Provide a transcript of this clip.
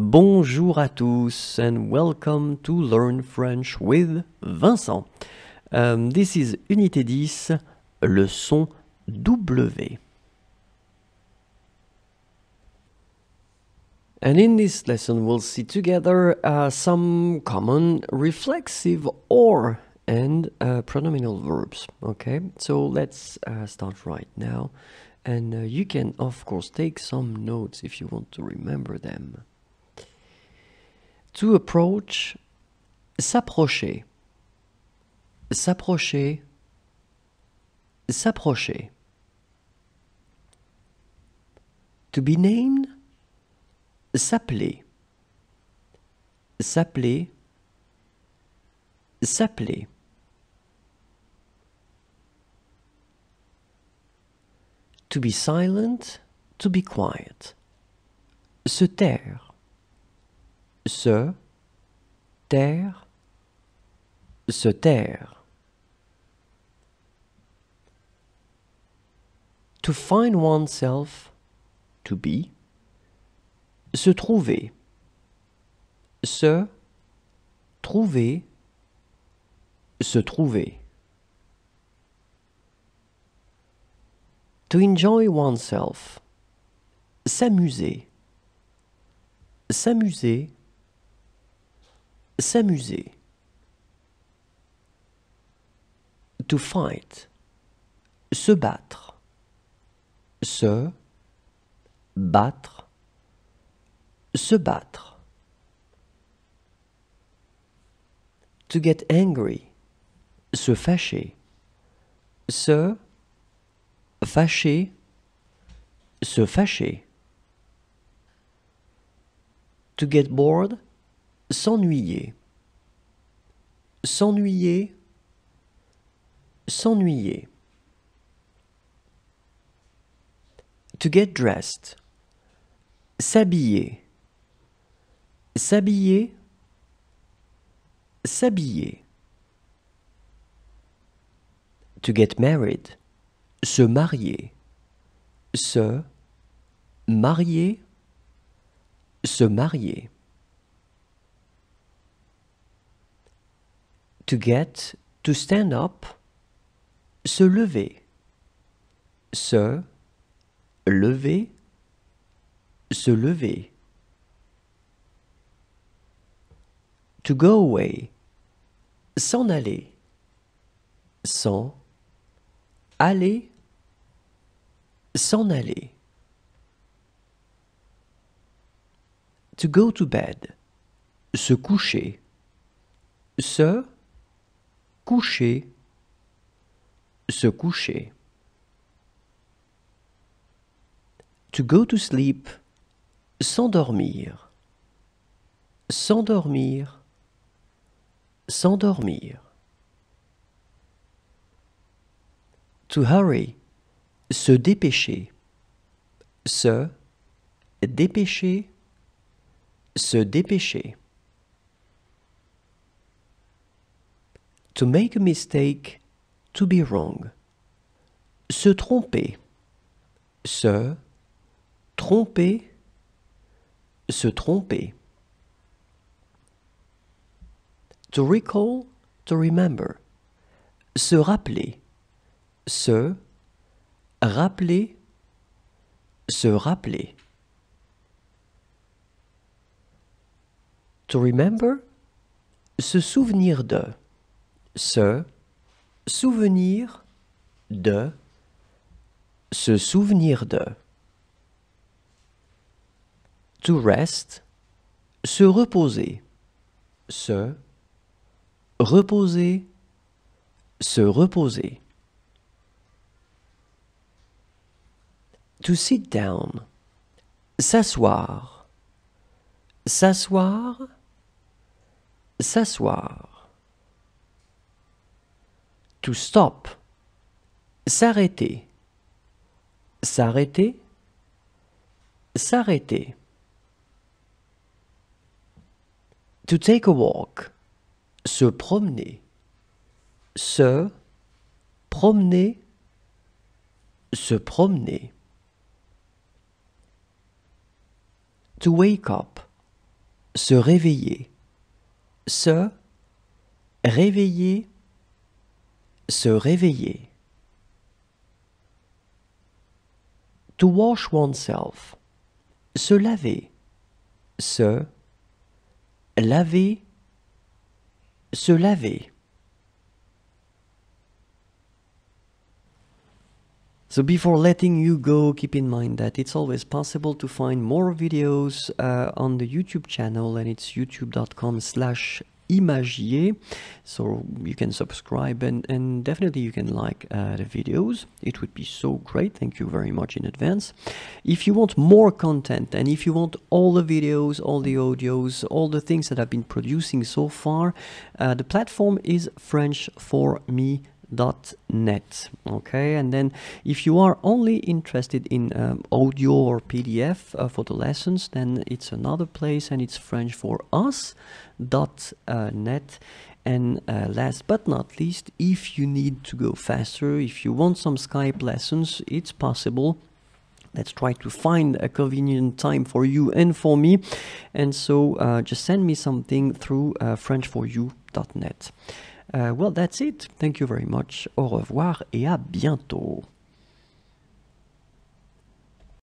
Bonjour à tous and welcome to Learn French with Vincent. Um, this is Unité 10, leçon W. And in this lesson we'll see together uh, some common reflexive or and uh, pronominal verbs. Okay, so let's uh, start right now. And uh, you can of course take some notes if you want to remember them. To approach, s'approcher, s'approcher, s'approcher. To be named, s'appeler, s'appeler, s'appeler. To be silent, to be quiet. Se taire, se taire, se taire. To find oneself, to be, se trouver, se trouver, se trouver. To enjoy oneself, s'amuser, s'amuser, S'amuser. To fight. Se battre. Se battre. Se battre. To get angry. Se fâcher. Se fâcher. Se fâcher. To get bored S'ennuyer. S'ennuyer. S'ennuyer. To get dressed. S'habiller. S'habiller. S'habiller. To get married. Se marier. Se marier. Se marier. to get, to stand up, se lever, se lever, se lever. To go away, s'en aller, s'en aller, s'en aller. To go to bed, se coucher, se coucher, se coucher. To go to sleep, s'endormir, s'endormir, s'endormir. To hurry, se dépêcher, se dépêcher, se dépêcher. To make a mistake, to be wrong. Se tromper. Se tromper. Se tromper. To recall, to remember. Se rappeler. Se rappeler. Se rappeler. To remember, se souvenir de se souvenir de se souvenir de to rest se reposer se reposer se reposer to sit down s'asseoir s'asseoir s'asseoir to stop. S'arrêter. S'arrêter. S'arrêter. To take a walk. Se promener. Se promener. Se promener. To wake up. Se réveiller. Se réveiller se réveiller. To wash oneself, se laver, se laver, se laver. So before letting you go, keep in mind that it's always possible to find more videos uh, on the YouTube channel and it's youtube.com slash Imagier. So you can subscribe and, and definitely you can like uh, the videos. It would be so great. Thank you very much in advance. If you want more content and if you want all the videos, all the audios, all the things that I've been producing so far, uh, the platform is French for me Dot .net okay and then if you are only interested in um, audio or pdf uh, for the lessons then it's another place and it's french for us dot uh, net and uh, last but not least if you need to go faster if you want some skype lessons it's possible let's try to find a convenient time for you and for me and so uh, just send me something through uh, French for you. Dot net. Euh, well, that's it. Thank you very much. Au revoir et à bientôt.